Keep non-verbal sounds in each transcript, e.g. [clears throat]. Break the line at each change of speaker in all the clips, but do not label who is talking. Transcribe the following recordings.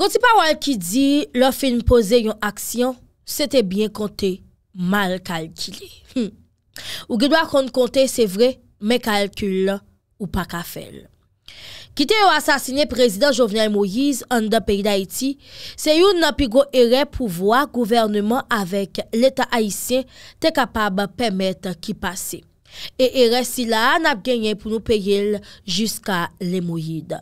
Konti pa wèl ki di lò film pose yon aksyon, sè te byen konte mal kalkile. Hm. Ou gèdwa konti konte sè vre, mè kalkile ou pa ka fèl. Kite yon asasine prezident Jovenel Moïse an da peyi d'Haïti, se yon nan pigon erè pou vwa gouvernement avèk l'Etat haïsien te kapab pèmèt ki pase. E erè sila nan ap genyen pou nou peyil jiska lèmou yidè.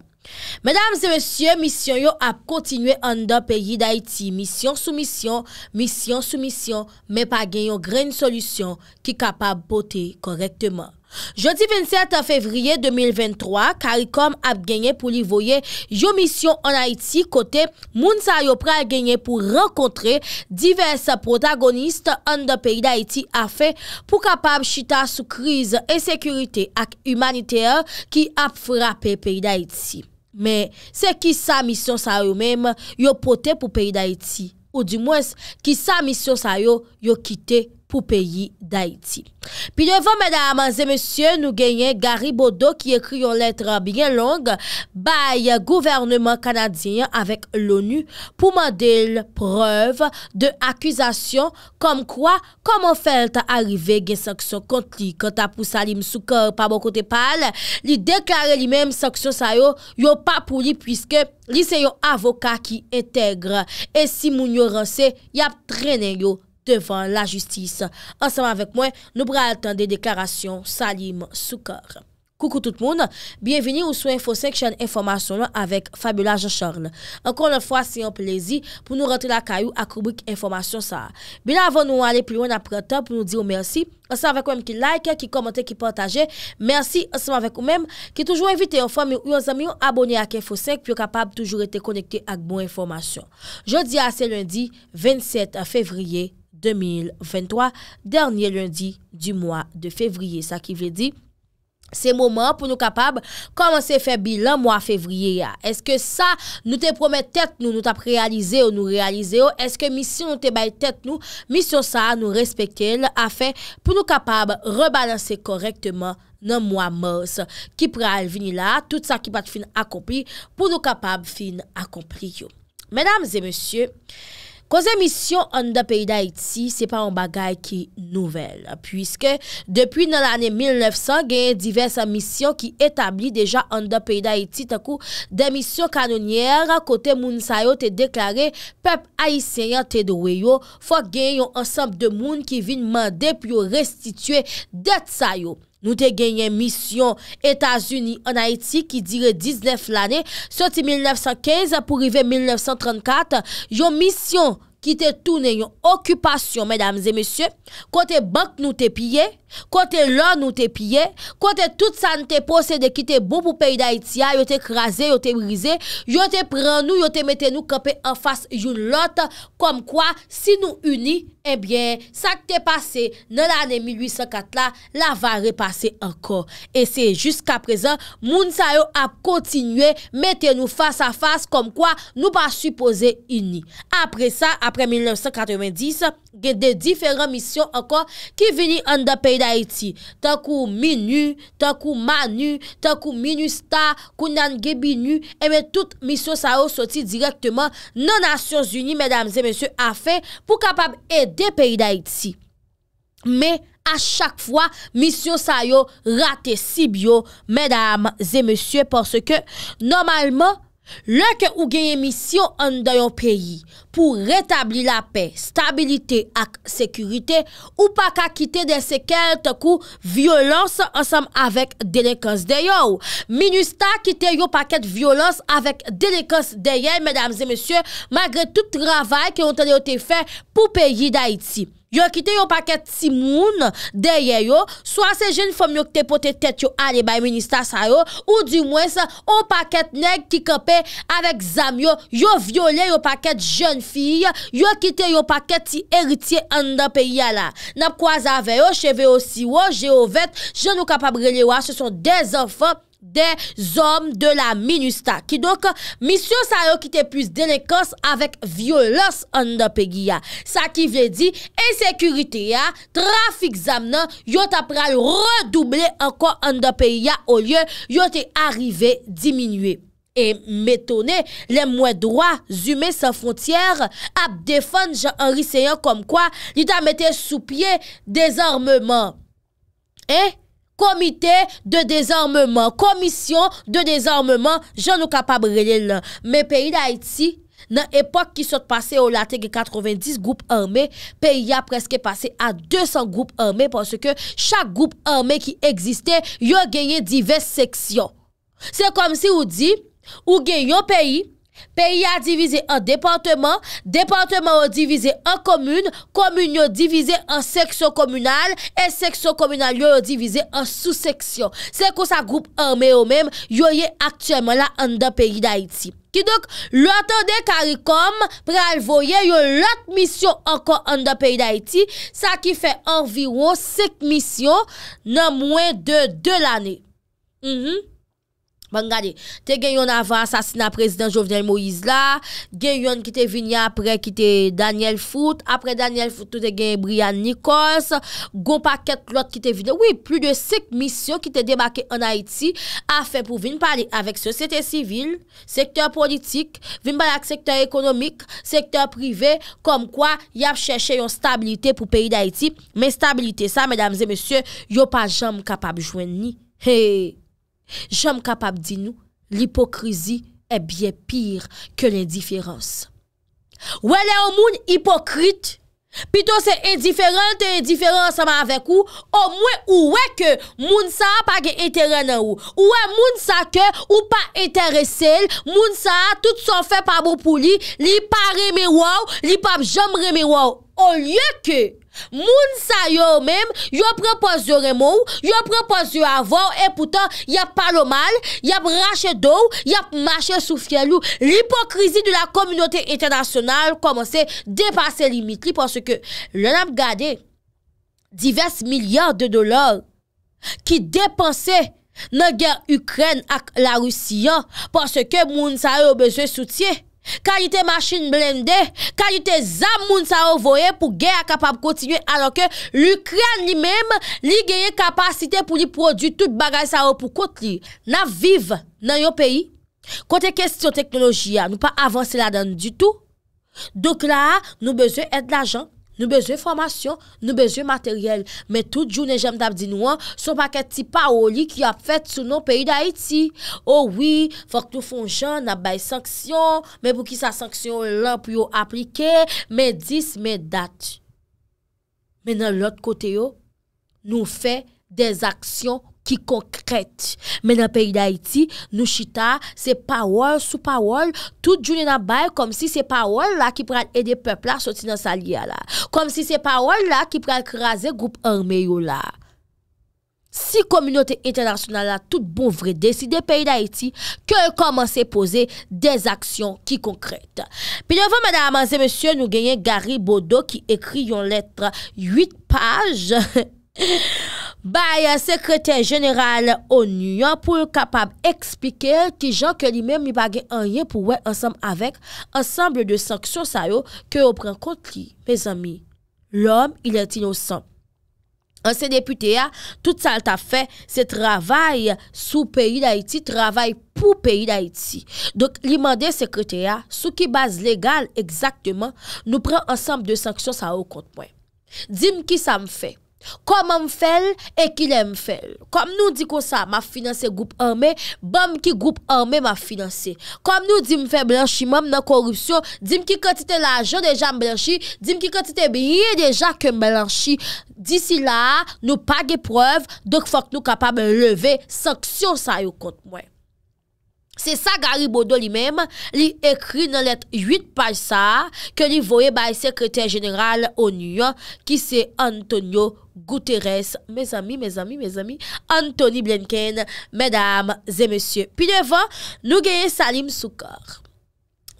Medam se mesye, misyon yo ap kontinwe an da peyi da iti. Misyon sou misyon, misyon sou misyon, me pa gen yo gren solusyon ki kapab bote korekteman. Jodi 27 fevriye 2023, Karikom ap genye pou li voye yo misyon an a iti kote moun sa yo pral genye pou renkontre diverse protagoniste an da peyi da iti a fe pou kapab chita sou krize e sekurite ak humanitea ki ap frape peyi da iti. Men, se ki sa misyon sa yo mem, yo pote pou peyi da eti. Ou di mwes, ki sa misyon sa yo, yo kite. pou peyi d'Haïti. Pi levo, mèdames et mèsyè, nou genyen Gary Bodo, ki ekri yon letre byen long, bay gouvernement kanadien avèk l'ONU, pou mandel preuve de akwizasyon kom kwa, kom o fèlte arive gen soksyon kont li, kont apousa li msoukòr pa mwokote pal, li deklare li mèm soksyon sa yo, yo pa pou li, pwiske li se yo avoka ki etègre, e si moun yo rase, yap trenen yo devan la justis. Anseman vek mwen, nou bre altan de deklarasyon salim sou kor. Koukou tout moun. Bienveni ou sou Infosek chan informasyon lò avèk Fabula Jechorn. Ankon an fwa, se yon plezi pou nou rentre la kayou akoubik informasyon sa. Bila avon nou ale plou an apretan pou nou di ou mersi, anseman vek mwen ki like, ki komante, ki pwantaje. Mersi anseman vek mwen, ki toujou evite ou fwa mwen ou yon zanmion abonye ak Infosek pou yon kapab toujou ete konekte ak mwen informasyon. Jodi a se lundi, 27 fevriye, 2023, dernier lundi du mwa de fevriye. Sa ki ve di, se mouman pou nou kapab koman se febi lan mwa fevriye ya. Eske sa nou te promettet nou nou tap realize ou nou realize ou eske misyon nou te baytet nou misyon sa nou respekte l afin pou nou kapab rebalanse korektman nan mwa mous. Ki pre al vini la, tout sa ki pat fin akopi, pou nou kapab fin akopi yo. Menam zè monsye, Koze misyon an da peyda iti, se pa an bagay ki nouvel. Pwiske depi nan ane 1900, genye diverse misyon ki etabli deja an da peyda iti takou demisyon kanonier, akote moun sayo te deklare pep aiseyan te doweyo, fwa genyon ansap de moun ki vin mande pi yo restitue det sayo. Nou te genyen misyon Etasuni an Haiti ki dire 19 l ane, soti 1915 pou rive 1934, yon misyon ki te toune yon okupasyon, mèdames et mèsyè, kote bank nou te pye, kote lò nou te pye, kote tout san te pose de kite bou pou peyi d'Haitia, yon te krasè, bon yon te rize, yon te pren nou, yon te mette nou kapè an fas yon lot, kom kwa si nou uni, eh bien, sa k te pase, nan ane 1804 la, la va repase anko. E se, jusqu'a prezen, moun sa yo ap kontinue, mette nou fasa-fase kom kwa nou pa supose ini. Apre sa, apre 1990, gen de diferent misyon anko ki vini an da peyi da iti. Tan kou minu, tan kou manu, tan kou minu sta, kounan gebi nu, eme tout misyon sa yo soti direktman nan Nasyons Uni, menamze, menso a fe, pou kapab ed De peyi da etsi Me a chak fwa Misyo sa yo rate si bio Medam zemesye Porske normalman Lèke ou genye misyon an dayon peyi pou retabli la pe, stabilite ak sekurite ou pa ka kite de sekel te kou violans ansam avèk delekons deyè ou. Ministè kite yo paket violans avèk delekons deyè, mèdames et mèsyè, magre tout travèl ki ont an deyote fè pou peyi d'Haïti. Yo kite yo paket si moun, deye yo, swa se jen fom yo ki te pote tet yo ale bay ministas a yo, ou di mwen sa, yo paket neg ki kepe, avek zam yo, yo viole yo paket jen fiy, yo kite yo paket si eritye an da pe yala. Nap kwa zave yo, cheve yo si yo, je yo vet, jen yo kapabre lewa, se son dezen fok. De zom de la minusta Ki donk misyo sa yo ki te pwis delekons Avèk violòs an dèpe gi ya Sa ki vè di Ensekurite ya Trafik zam nan Yon tap pral redoublè an kon an dèpe ya Olyè yon te arrivè diminwè E metone Lè mwen droa zume sa fontyèr Ap defon jan anri seyon Kom kwa ni ta metè sou pye Dèzarmèman E eh?? komite de dezarmement, komisyon de dezarmement, jen nou kapab relè lè. Mè peyi d'Haïti, nan epok ki sot pase ou late gè 90 goup armè, peyi a preske pase a 200 goup armè, ponsè ke chak goup armè ki egziste, yo genye diverse seksyon. Se kom si ou di, ou genye yon peyi, Peyi a divize an depanteman, depanteman yo divize an komune, komune yo divize an seksyon komunal, e seksyon komunal yo yo divize an sous-seksyon. Se ko sa group anme yo menm, yo ye aktyèman la an da peyi da iti. Ki dok, loutan de karikom pral voye, yo lout misyon an kon an da peyi da iti, sa ki fe anviwo sek misyon nan mwen de de lanè. Mm-hmm. Bon, te gen yon avans asina prezident Jovenel Moïse la, gen yon ki te vini apre ki te Daniel Foot, apre Daniel Foot te gen Brian Nichols, go paket klot ki te vini. Oui, plus de 6 missions ki te debake en Haiti a fe pou vin pari avek sosyete sivil, sektor politik, vin pari ak sektor ekonomik, sektor prive, kom kwa yap chèche yon stabilite pou peyi d'Haiti. Men stabilite sa, mesdames et messieurs, yo pa jam kapab jwen ni. Jom kapap di nou, l'hipokrizi e bie pire ke l'indiferans. Ouè lè ou moun hipokrit, pito se indiferans te indiferans seman avèk ou, ou mwen ou wè ke moun sa a pa ge etere nan ou. Ouè moun sa ke ou pa etere sel, moun sa a tout son fe pabou pou li, li pa reme waw, li pap jom reme waw, ou lye ke... Moun sa yo mèm, yo prepoze yo remou, yo prepoze yo avon, e poutan, yap pa lo mal, yap rache do, yap mache sou fielou. L'hipokrizi de la kominote internasyonal komanse depase limit li, pwansè ke lè nam gade divers milyar de dolar ki depanse nan gèr Ukren ak la Rusya, pwansè ke moun sa yo bezwe soutye. Kalite masjin blendè, kalite zam moun sa ou voè pou gey a kapab kontinye alo ke l'Ukran li mèm li gey e kapasite pou li produ tout bagay sa ou pou kontli. Na viv nan yo peyi, kote kesyo teknoloji ya, nou pa avanse la dan nou du tout. Dok la, nou beze et l'ajant. Nou bezwe formasyon, nou bezwe materyel, men tout jou ne jem dabdi nou an, sou pa ket ti pa ou li ki ap fet sou nou peyi da iti. Ou oh wi, fok tou fonjan, nabay sanksyon, men pou ki sa sanksyon lan pou yo aplike, men dis, men dat. Men nan lot kote yo, nou fe des aksyon ou. ki konkret men an peyi da iti, nou chita, se pawol, sou pawol, tout jouni nan bay, kom si se pawol la, ki pral ede pepl la, soti nan saliya la, kom si se pawol la, ki pral krasi group an meyo la. Si kominote internasyonal la, tout bon vrede, si de peyi da iti, ke l e komansi pose des aksyon ki konkret. Pi devo men a amansi, monsi, nou genyen Gary Bodo, ki ekri yon letre 8 paj, he he, Bayan sekretè genèral O nyan pou yon kapab Ekspike ti jan ke li men Mi bagè an yen pou wè ansam avek Ansambl de sanksyon sa yo Ke yo pren kont li Lòm ilè ti nou san Anse deputè ya Tout sal ta fè Se travay sou peyi da iti Travay pou peyi da iti Donk li mandè sekretè ya Sou ki baz legal Nou pren ansambl de sanksyon sa yo Dime ki sa m fè Kom an m fèl e ki lè m fèl. Kom nou di ko sa, ma finanse goup an mè, bom ki goup an mè ma finanse. Kom nou di m fè blanchi, mam nan korupsyon, di m ki koti te lajou dejan m blanchi, di m ki koti te biye dejan ke m blanchi. Disi la, nou pa gè preuv, dok fòk nou kapab leve saksyon sa yo kont mwen. Se sa gari Bodo li mèm, li ekri nan let 8 pa sa, ke li voye bay sekretèr jeneral o nyon, ki se Antonio Bodo. Gouteres, mez ami, mez ami, mez ami, Anthony Blenken, medam, zemesye. Pi devan, nou geye Salim Soukhar.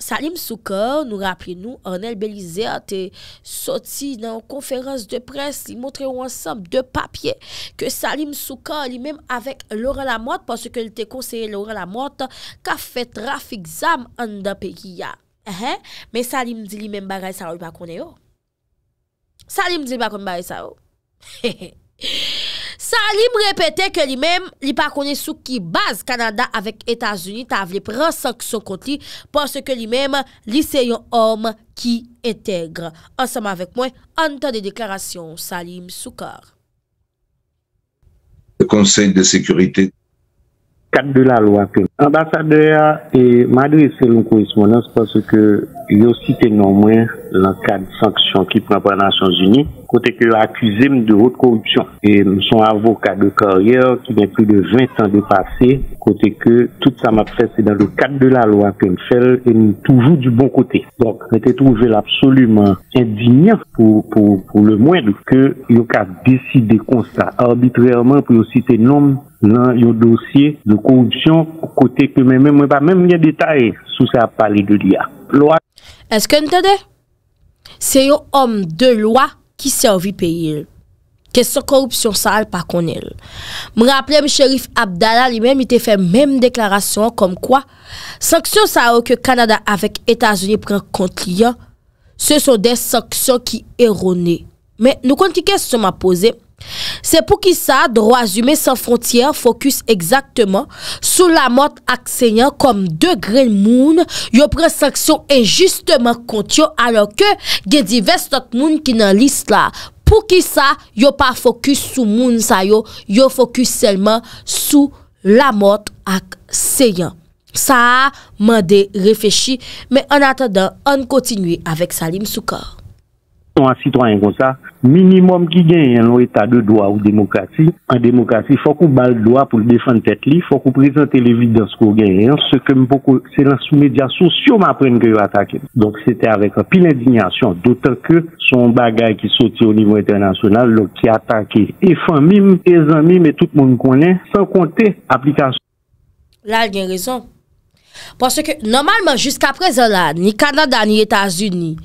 Salim Soukhar, nou rapri nou, Ornel Belizea te soti nan konferans de pres, li montre ou ansam, de papye, ke Salim Soukhar li menm avèk Laura Lamotte, pwase ke li te konseye Laura Lamotte, ka fè trafik zam an da peki ya. Eh, eh. Men Salim di li menm bagay sa ou li bakounen yo. Salim di li bakounen bagay sa ou. Oh. [laughs] Salim repete ke li mem li pa kone sou ki base Kanada avek Etas Unite avle prensak sou koti pose ke li mem li se yon om ki entegre ansama avek mwen anta de deklarasyon Salim
Soukar Konseyne de Sekurite Kade la lwa Kade la lwa dans le cadre de sanctions qui prend par les Nations Unies, côté que accusé de haute corruption. Et son avocat de carrière qui vient plus de 20 ans de passé, côté que tout ça m'a fait, c'est dans le cadre de la loi me fait et toujours du bon côté. Donc, j'ai trouvé absolument indigne pour, pour, pour le moins que il décidé comme ça, arbitrairement, pour citer nom dans un dossier de corruption, côté que même, même, pas même, il détaillé a sous ça parler de l'IA.
Est-ce que vous Se yon om de lwa ki servi pe yil Ke so korupsyon sa al pa kon el M raple mi chérif Abdallah li men Mi te fè mèm deklarasyon kom kwa Sanksyon sa al ke Kanada avèk Etats-Unis prèk konti ya Se son dek sanksyon ki erone Mè nou konti kè se son ma pose Se pou ki sa, drou azume San Frontier fokus ekzaktman sou la mot ak seyan kom de gre moun yo presaksyon enjistman kont yo alo ke gen di vestot moun ki nan list la. Pou ki sa, yo pa fokus sou moun sa yo, yo fokus selman sou la mot ak seyan. Sa a mande refeshi, men an atadan an kontinui avek Salim Soukart.
a citoyen kon sa, minimum ki genyen ou etat de doa ou demokrasi an demokrasi, fok ou bal doa pou defan tet li, fok ou prezante le vide dan skou genyen, se kem pokou se la sou media sou syouman pren ke yo atake donk se te avek api l'indignasyon dotan ke son bagay ki soti ou nivou etanasyonal, lor ki atake e fan mim, e zan mim, e tout moun konen, san konte aplikasyon
la gen rezon Parce que normalement jusqu'à présent là, ni Canada ni Etats-Unis,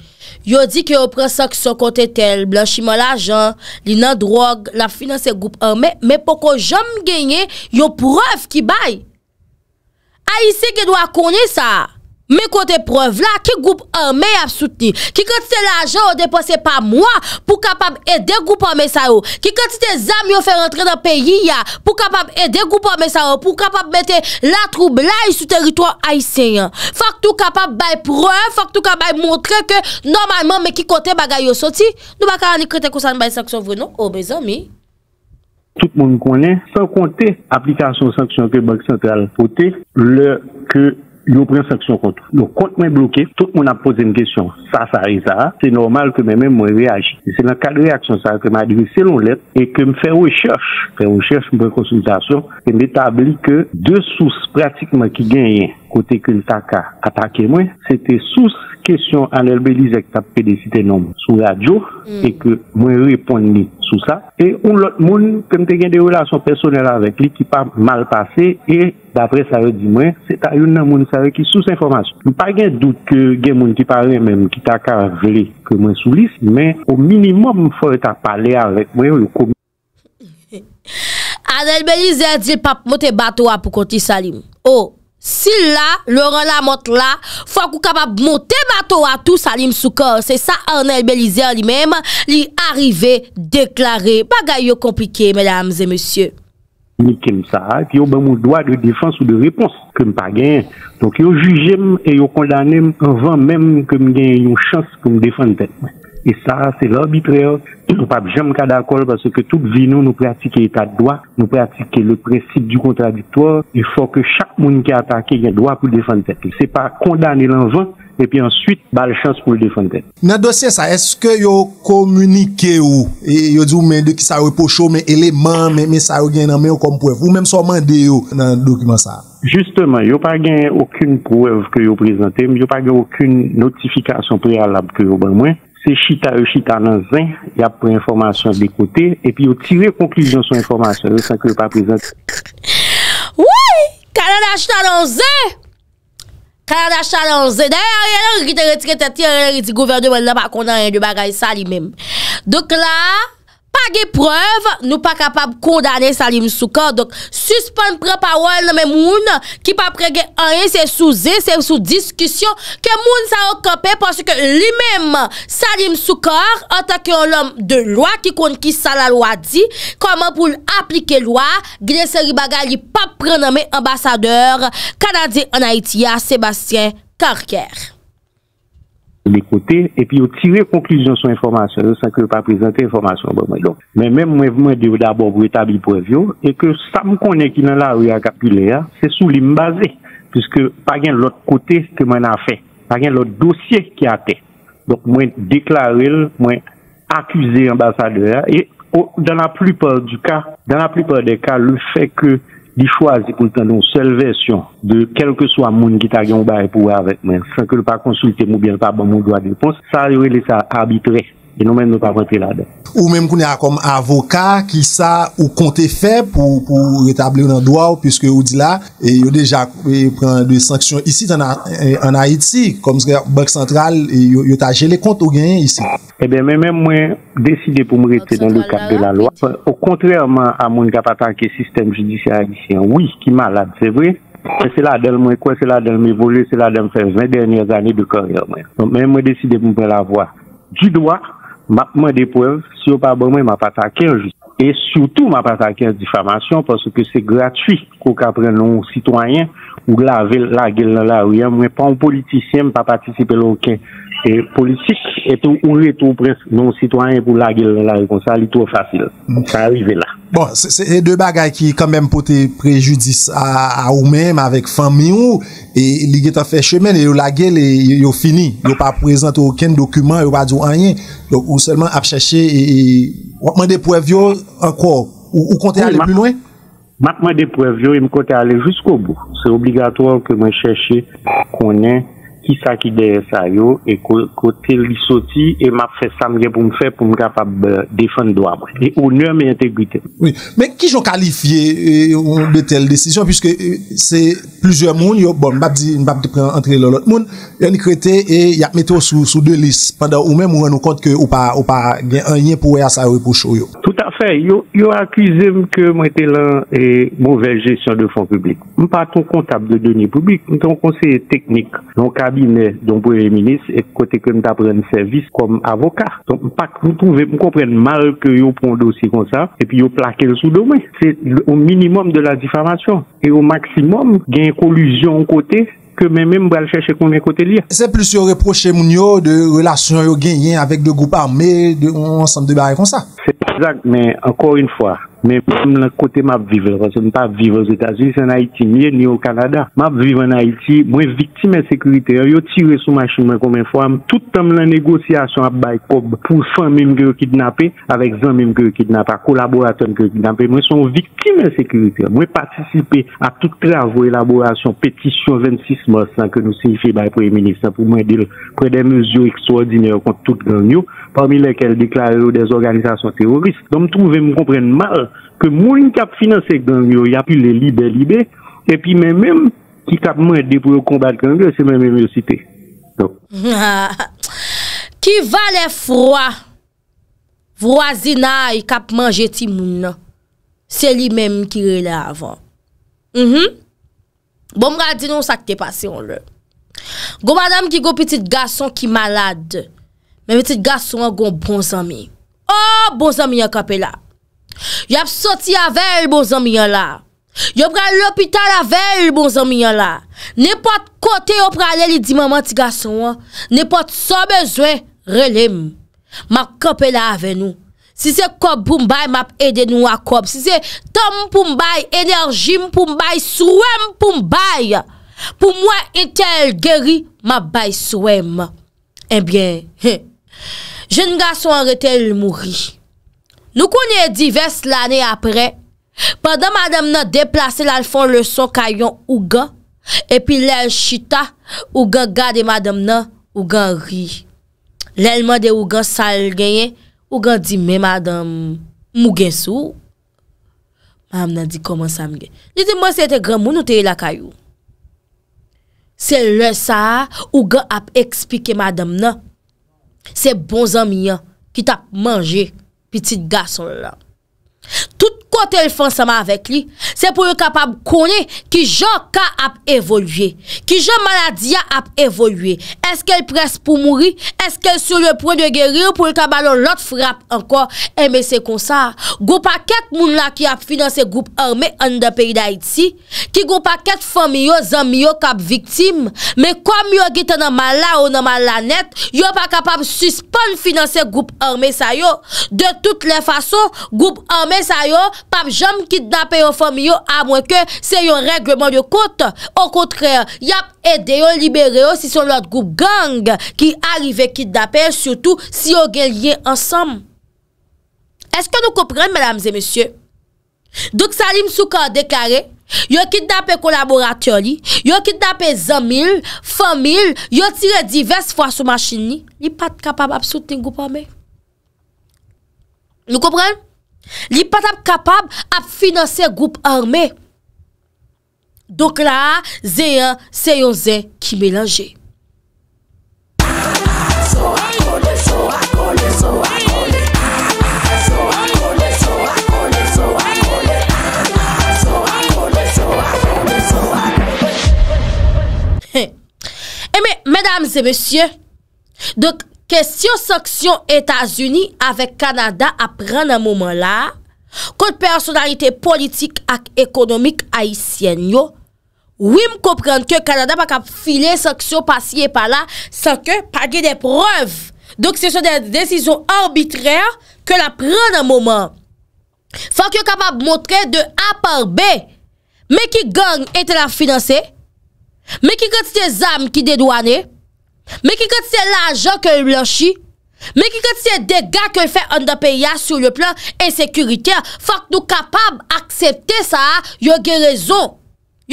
yo di ki yo prensa ki so kote tel, blanchi mo l'ajan, li nan drog, la finanse group 1, me poko jom genye, yo preuve ki bay. A yi se ki do a konye sa. Me kote preu vla, ki goup anme ap souti? Ki kote se la jan ou depose pa mwa pou kapab ede goup anme sa ou? Ki kote se zami ou fe rentre nan peyi ya pou kapab ede goup anme sa ou? Pou kapab mette la troub la yi sou teritouan a yi seyan? Fak tou kapab bay preu, fak tou kapab bay montre ke normalman me ki kote bagay yo soti? Nou baka ane kote konsan bay sanksyon vre non? Ou bezan oh, mi?
Tout moun konen, san konte aplikasyon sanksyon te baki sentral pote, le ke... il au une section contre Le compte est bloqué tout le monde a posé une question ça ça et ça c'est normal que même moi réagisse c'est la de réaction ça que m'adresser une lettre et que me faire recherche faire une recherche une consultation et m'établis que deux sources pratiquement qui gagnent kote kwen ta ka atake mwen, se te sous kesyon Anel Belize ek ta pede si te nom sou radio, se mm. ke mwen repon ni sou sa, e un lot moun, kem te gen de relasyon personel avek li ki pa mal pase, e dapre sa re di mwen, se ta yon nan moun sa re ki sous informasyon. Mwen pa gen dout ke gen moun ti pale mwen ki ta ka vre ke mwen sou lis, men, o minimum mwen fote ta pale avek mwen,
[laughs] anel Belize, jepap mwen te bato apu koti salim, o, oh, Sil la, loran la mot la, fwa kou kapap mote mato a tou salim sou kor, se sa anel belize an li mem, li arrive, deklare, bagay yo komplike, mèlames e monsye.
Mi kem sa, yo bè mou doa de defans ou de repons, kem pa gen, tonk yo jujem e yo kondanem vèm mèm kem gen yon chans kem defan tèt mèm. E sa, se l'arbitre yo, [clears throat] yo pa jem ka d'akol Paske tout vinon nou pratike etat doa Nou pratike le presid du kontradiktor E fò ke chak moun ki atake Yen doa pou defante Se pa kondane l'anvan E pi ansuit, ba l'chans pou defante
Na dosye sa, eske yo komunike ou E yo di ou men de ki sa ou pochou Men eleman, men sa ou gen nan men ou kompuev Ou men so mande yo nan dokuman sa
Justeman, yo pa gen Okun kouev ke yo prezante Yo pa gen okun notifikasyon prealab Ke yo ban mwen se chita yo chita nan zin, ya pou informasyon de kote, epi yo tire konklijon sou informasyon yo, sa kre pa prezente. Oui!
Kanan la chita nan zin! Kanan la chita nan zin! Dey, a riyan la, ki te re ti ke te ti, a riyan li ti governe, wè lè pa konan, yon de bagay sali mèm. Dòk la... ge preuve, nou pa kapab kondane Salim Soukhar. Donk, suspende prepe awal nan men moun, ki pa prege anye se souze, se sou diskisyon, ke moun sa okope pwoske li men Salim Soukhar, anta ki an lom de lwa, ki kon ki sa la lwa di, koman pou l'aplike lwa, Gleseri Bagali pa prename ambasadeur Kanadi an Aitia Sébastien Karker.
L'ekote, epi yo tire konklyzion sou informasyon, sa kre pa prezente informasyon, bon, bon, bon. Men men mwen devyo dabor pou etabli pou evyon, e ke sa m konen ki nan la ouye akapile ya, se sou li mbaze, pwiske pa gen lout kote ke mwen a fe, pa gen lout dosye ki a te. Donk mwen deklaril, mwen akuse ambasade ya, e oh, dan la plupor de ka, dan la plupor de ka, le fe ke li chwazi konten don sel versyon de kelke swa moun ki tagyon bae pou avek mwen, sa ke lupakonsulte moun, moun doa depons, sa rewele sa arbitre.
Ou mèm kounè a kom avoka ki sa ou kontè fè pou retablè nan doa ou pwiske ou di la, yo deja pren de sanksyon isi tan an Haiti kom zga Bok Sentral yo ta jelè kont ou gen yon isi
Mèm mèm mwen deside pou mwen rete nan le kap de la loa O kontrèrman a mwen kap atan ke sistem judisyan yon woui ki malade, se vre se la del mwen kwen, se la del mwen volè se la del mwen fèm vèm vèm dènyèz anè de koryo Mèm mwen deside pou mwen la vwa di doa Matman depwen, si yo pa bomwen, ma patakèj. Et surtout, ma patakèj difamasyon, parce que c'est gratuit kou ka pren non-citoyen ou lavel la gel nan la ouyem, mwen pan politisyen pa patisipe l'okèj. politik etou ou etou pres non-sitwanyen pou lage lè la yon sali tou fasil. Sa arrive bon, la.
Bon, se de bagay ki kan men pote prejudis a ou men avèk fan mi ou, li getan fè chemen, yon lage lè, yon fini, yon pa prezante okèn dokumen yon pa djou anyen, yon selman ap chèche yon wakman depwèvyo an kò, ou kontè alè plus nouè?
Wakman depwèvyo yon kontè alè jusqu'o bou. Se obligatò ke mè chèche konè ki sa ki deye sa yo, e kote li soti, e ma fè samge pou m fè, pou m kapab euh, defen do apre, e ou nye me entegrite.
Oui, men ki jò kalifiye euh, ou de tel desisyon, pwiske se... Plusye moun yo, bon, mbap di, mbap di pren antre lolot moun, yon ni kwete e yakmete yo sou de lis. Pendan ou men mwen nou kont ke ou pa gen anye pou we asa we pou show yo. Tout
afe, yo akwize m ke mwen te lan e mouvel gestyon de fonds publik. M pa ton kontap de denye publik, m ton konsey teknik, loun kabine don pou e minis, e kote ke m da pren servis kom avokat. M pa konpren mal ke yo pon dosi kon sa, e pi yo plake sou domen. Se o minimum de la difamasyon, e o maksimum
gen collusion côté que même je vais chercher qu'on est côté lié. C'est plus sur reprocher Mounio de relations avec des groupes armés, de ensemble de barres comme ça. C'est exact,
mais encore une fois, Mwen pou mwen kote mwen ap vive, mwen se mwen ap vive ou Zeta Zwi, se mwen ap vive ou Kanada, mwen ap vive ou Naiti, mwen vitime sekurite, yo tire sou machin mwen kon mwen fwa, mwen toutan mwen negosyasyon ap baykob, pou fwa mwen mwen ki yo kidnapé, avek zan mwen mwen ki yo kidnapé, a kolaboraton ki yo kidnapé, mwen son vitime sekurite, mwen patisipe a tout la vwe elaborasyon, petisyon 26 morsan, ke nou sifye bay pre-ministre, pou mwen dil pre de mezyo eksoordiner kon toutan yo, pwami lekel deklare yo des organizasyon ter ke moun kap finansek dan yo ya pi libe libe e pi men men ki kap man e depo yo kombat kan yo se men men yo site
[laughs]
ki val e fwa vwa zina e kap man jeti moun se li men ki rele avan mhm bon mga di nou sak te pasyon le go madam ki go pitit gason ki malade men pitit gason kon bon zami oh bon zami ya kape la Yo ap soti avèl bon zami yon la Yo pran lopital avèl bon zami yon la Nè pot kote yo pran lè li di maman ti gason wa Nè pot so bezwen relèm Ma kopè la avè nou Si se kop pou mbay map edè nou akop Si se tom pou mbay enerjim pou mbay souèm pou mbay Pou mway etèl gery map bay souèm Enbyè eh [laughs] Je nga son rete lmouri Nou konye divers l'anè apre, padan madame nan deplase lal fon le son kayon ougan, epi lèl chita, ougan gade madame nan, ougan ri. Lèlman de ougan sal genyen, ougan di me madame mou gen sou. Mam nan di koman sa mgen. Ni di mwen se te gran moun nou teye la kayon. Se lèl sa, ougan ap ekspike madame nan. Se bon zan miyan, ki tap manje. Se bon zan miyan, pitit gasol la. tel fon seman avek li, se pou eh yo kapab konye ki jan ka ap evolye, ki jan maladya ap evolye, eske el pres pou mouri, eske el sou le pouen de gerir pou yo kap balon lot frap anko, eme se konsa, go pa ket moun la ki ap finanse group orme an de peri da iti, ki go pa ket fom yo zan mi yo kap viktim, me kom yo git an an mala ou nan mala net, yo pa kapab suspon finanse group orme sayo, de tout le faso group orme sayo pap jom kit dape yo fom yo amweke se yon regleman yo kote. O kontre, yap ede yon libere yo si son lot goup gang ki arrive kit dape, sotou si yon genye ansam. Eske nou kopren, mèlames et mèsyè? Dòk salim sou ka deklare, yo kit dape kolaboratyor li, yo kit dape zanmil, fomil, yo tire divers fwa sou machini, li pat kapab ap souten goup ame. Nou kopren? Nou? li pat ap kapab ap finanse a goup arme dok la zeyan seyon zey ki melange Eme, eh, medam zeymessye dok Kèsyon sòksyon Etasuni avèk Kanada apren nan mouman la, kòl personalite politik ak ekonomik ayisyen yo, wim kòpren kè Kanada bak ap file sòksyon pasye pa la, sòkè pagye de preuv. Donk se son de desizyon arbitrer ke la pren nan mouman. Fòk yo kapab motre de a par bè, mè ki gang ete la finanse, mè ki gòt se zanm ki dedouane, Mè kikot se la ajan ke yon blanchi, mè kikot se dega ke yon fè an dapè ya sou le plan ensekurite, fòk nou kapab aksepte sa a, yon gen rezon.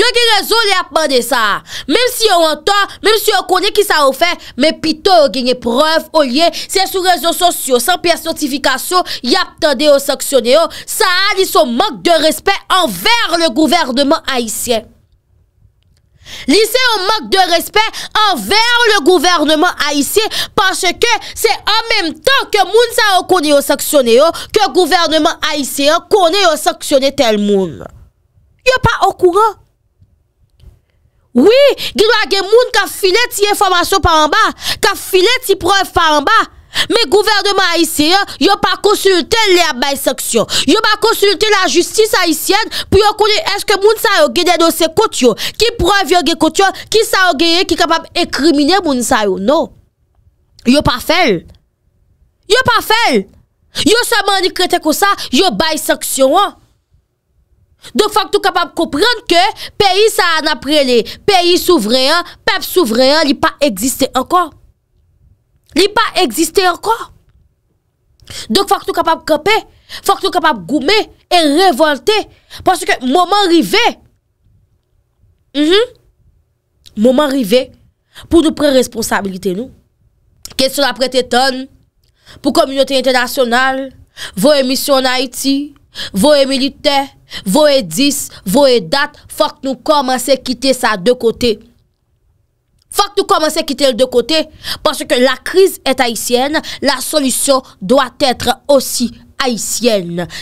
Yon gen rezon li apman de sa a. Mèm si yon anton, mèm si yon konen ki sa ou fè, mè pito yon genye preuf, ou liye, se sou rezon sosyo, san pias notifikasyon, yon ap tande yon saksyoné yon, sa a li son mank de respè enver le gouvernement haisyen. Lise yo mok de respet Anver le gouvernement Aïsye Pache ke se an mem tan Ke moun sa yo kone yo saksyone yo Ke gouvernement Aïsye yo kone yo saksyone tel moun Yo pa okouan Oui, gilwa gen moun Ka file ti informasyon pa anba Ka file ti preu pa anba Me gouvernement haisyen, yo pa konsulte lè a bay seksyon. Yo pa konsulte la justis haisyen pou yo konye eske moun sa yo gede dosè kout yo. Ki pran vyoge kout yo, ki sa yo gede ki kapap ekrimine moun sa yo. No. Yo pa fel. Yo pa fel. Yo seman di krete kousa, yo bay seksyon. De fok tou kapap koprenke, peyi sa an aprele. Peyi souvreyan, pep souvreyan li pa eksiste ankon. Li pa egziste anko. Dok fòk nou kapap kope, fòk nou kapap goume, e revolte. Pwoske mouman rive, mhm. mouman rive, pou nou pre responsabilite nou. Kètsyon apre te ton, pou komunyote internasyonal, vò e misyon Haiti, vò e milite, vò e dis, vò e dat, fòk nou komanse kite sa de kote. Faut que nous commençons à quitter le de côté parce que la crise est haïtienne, la solution doit être aussi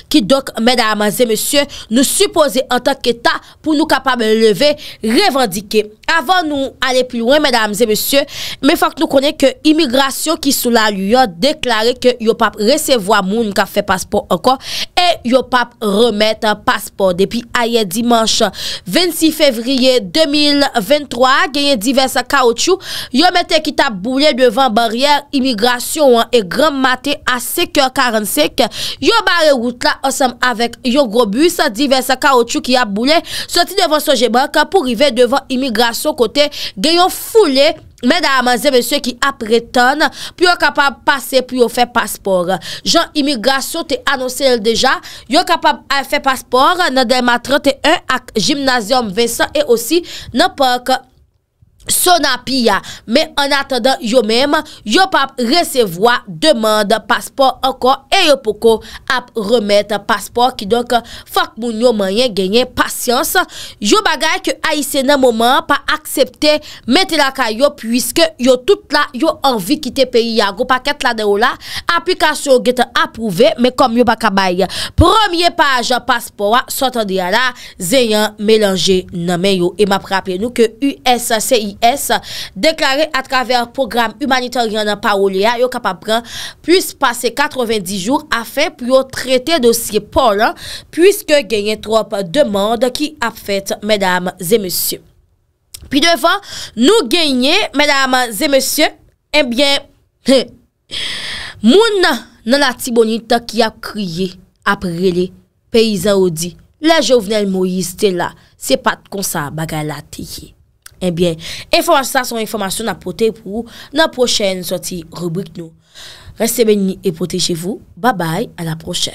Ki dok, mèdames et monsieurs, nou suppose an tak etat pou nou kapab leve revandike. Avan nou ale plouen, mèdames et monsieurs, mè fok nou konen ke imigrasyon ki sou la luyon deklare ke yo pap resevo a moun ka fe paspon anko, e yo pap remet paspon. Depi aye dimanche 26 fevriye 2023, genye divers kaoutchou, yo mette ki tap boule devan barrièr imigrasyon an e gram mate a 5.45, Yon ba rewout la osam avek yon grobu, sa di ven sa kao chou ki ap boule, sa ti devan soje banka pou rive devan imigrasyon kote gen yon foule, men da amaze ven se ki ap reton, pi yon kapab pase, pi yon fe paspor. Jan imigrasyon te anonsel deja, yon kapab al fe paspor, nan dema 31 ak jimnazyon Vincent e osi nan parka. son api ya, men an atanda yo menm, yo pap resevoa demande paspor ankon e yo poko ap remet paspor ki donk fok moun yo mayen genyen pasyans yo bagay ke aise nan mouman pa aksepte mette la kayo pwiske yo tout la yo anvi kite peyi ya, go paket la de ou la aplikasyon gete apouve men kom yo baka baye, premier pajan paspor, sotan diya la zeyan melange nan men yo e maprape nou ke USCI Deklare atraver program humanitaryan Parolea yo kapapran Pus pase 90 jou Afen pou yo trete dosye polan Puske genye trop demand Ki ap fete medam zemesye Pi devan Nou genye medam zemesye Ebyen eh [laughs] Moun nan la tibonita Ki ap kriye Aprele peyza ou di La jovenel mo yiste la Se pat konsa bagalate ye Enbyen, eh sa son informasyon apote pou nan prochen soti rubrik nou. Reste ben ni epote che vou. Babay, a la prochen.